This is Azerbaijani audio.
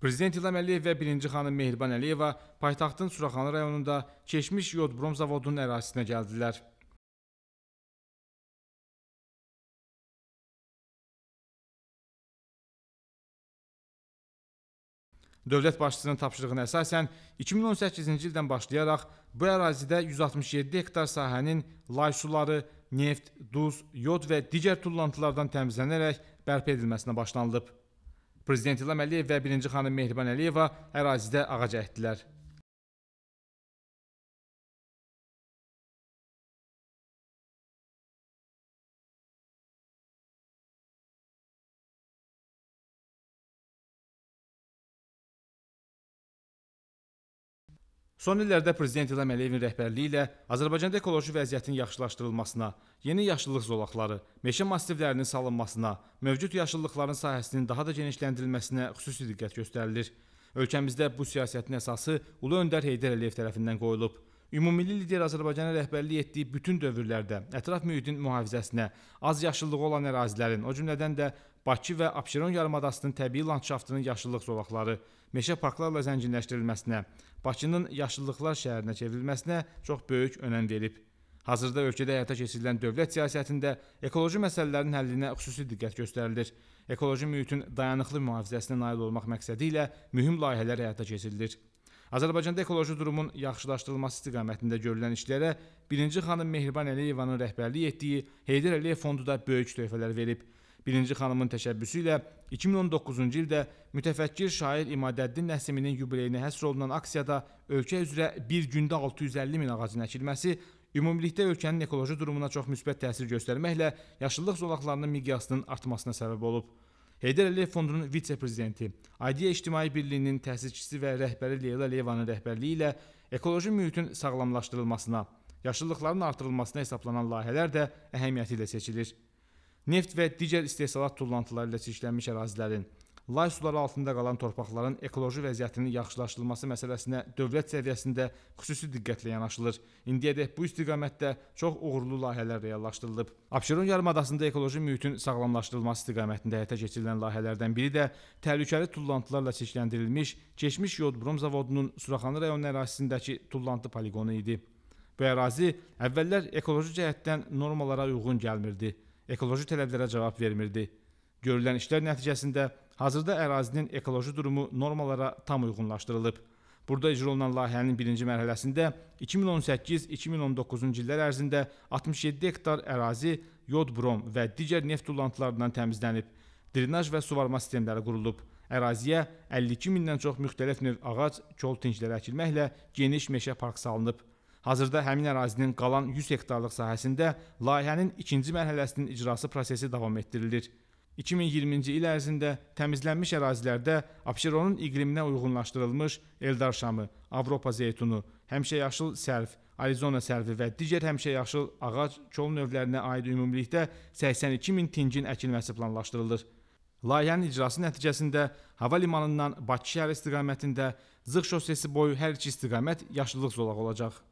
Prezident İlham Əliyev və birinci xanım Mehriban Əliyeva paytaxtın Suraxanı rayonunda keçmiş yodbrom zavodunun ərazisinə gəldilər. Dövlət başçısının tapşırığına əsasən 2018-ci ildən başlayaraq bu ərazidə 167 hektar sahənin lay suları, neft, duz, yod və digər tullantılardan təmizlənərək bərpa edilməsinə başlanılıb. Prezident İlham Əliyev və birinci xanım Mehriban Əliyeva ərazidə ağac əkdilər. Son illərdə prezident İlham Əliyevin rəhbərliyi ilə Azərbaycanda ekoloji vəziyyətin yaxşılaşdırılmasına, yeni yaşıllıq zolaqları, meşə massivlərinin salınmasına, mövcud yaşıllıqların sahəsinin daha da genişləndirilməsinə xüsusi diqqət göstərilir. Ölkəmizdə bu siyasətin əsası Ulu öndər Heydər Əliyev tərəfindən qoyulub. Ümummilli lider Azərbaycana rəhbərlik etdiyi bütün dövrlərdə ətraf mühitin mühafizəsinə, az yaşıllığı olan ərazilərin, o cümlədən də Bakı və Abşeron yarımadasının təbii landşaftının yaşıllıq zolaqları, meşə parklarla zənginləşdirilməsinə, Bakının yaşıllıqlar şəhərinə çevrilməsinə çox böyük önəm verib. Hazırda ölkədə həyata keçirilən dövlət siyasətində ekoloji məsələlərin həllinə xüsusi diqqət göstərilir. Ekoloji mühitin dayanıqlı mühafizəsinə nail olmaq məqsədi ilə mühüm layihələr həyata keçirilir. Azərbaycanda ekoloji durumun yaxşılaşdırılması istiqamətində görülən işlərə birinci xanım Mehriban Əliyevanın rəhbərlik etdiyi Heydər Əliyev fondu da böyük töhfələr verib. Birinci xanımın təşəbbüsü ilə 2019-cu ildə mütəfəkkir şair İmadəddin Nəsiminin yubileyinə həsr olunan aksiyada ölkə üzrə bir gündə 650 min ağacın əkilməsi ümumilikdə ölkənin ekoloji durumuna çox müsbət təsir göstərməklə yaşıllıq zolaqlarının miqyasının artmasına səbəb olub. Heydər Əliyev Fondunun vitse-prezidenti, Aidiyə İctimai Birliyinin təsisçisi və rəhbəri Leyla Əliyevanın rəhbərliyi ilə ekoloji mühitin sağlamlaşdırılmasına, yaşıllıqların artırılmasına hesablanan layihələr də əhəmiyyəti ilə seçilir. Neft və digər istehsalat tullantıları ilə çirklənmiş ərazilərin, lay suları altında qalan torpaqların ekoloji vəziyyətinin yaxşılaşdırılması məsələsinə dövlət səviyyəsində xüsusi diqqətlə yanaşılır. İndiyədək bu istiqamətdə çox uğurlu layihələr reallaşdırılıb. Abşeron yarımadasında ekoloji mühitin sağlamlaşdırılması istiqamətində həyata keçirilən layihələrdən biri də təhlükəli tullantılarla çirkləndirilmiş keçmiş Yodbrom zavodunun Suraxanı rayonu ərazisindəki tullantı poligonu idi. Bu ərazi əvvəllər ekoloji cəhətdən normalara uyğun gəlmirdi, ekoloji tələblərə cavab vermirdi. Görülən işlər nəticəsində Hazırda ərazinin ekoloji durumu normalara tam uyğunlaşdırılıb. Burada icra olunan layihənin birinci mərhələsində 2018-2019-cu illər ərzində 67 hektar ərazi yod brom və digər neft tullantılarından təmizlənib. Drenaj və suvarma sistemləri qurulub. Əraziyə 52 mindən çox müxtəlif növ ağac, koltinclər əkilməklə geniş meşə park salınıb. Hazırda həmin ərazinin qalan 100 hektarlıq sahəsində layihənin ikinci mərhələsinin icrası prosesi davam etdirilir. 2020-ci il ərzində təmizlənmiş ərazilərdə Abşeronun iqliminə uyğunlaşdırılmış Eldar şamı, Avropa zeytunu, həmişəyaşıl sərf, Arizona sərfi və digər həmişəyaşıl ağac kol növlərinə aid ümumilikdə 82 min tingin əkilməsi planlaşdırılır. Layihənin icrası nəticəsində hava limanından Bakı şəhəri istiqamətində Zığ şossesi boyu hər iki istiqamət yaşıllıq zolağı olacaq.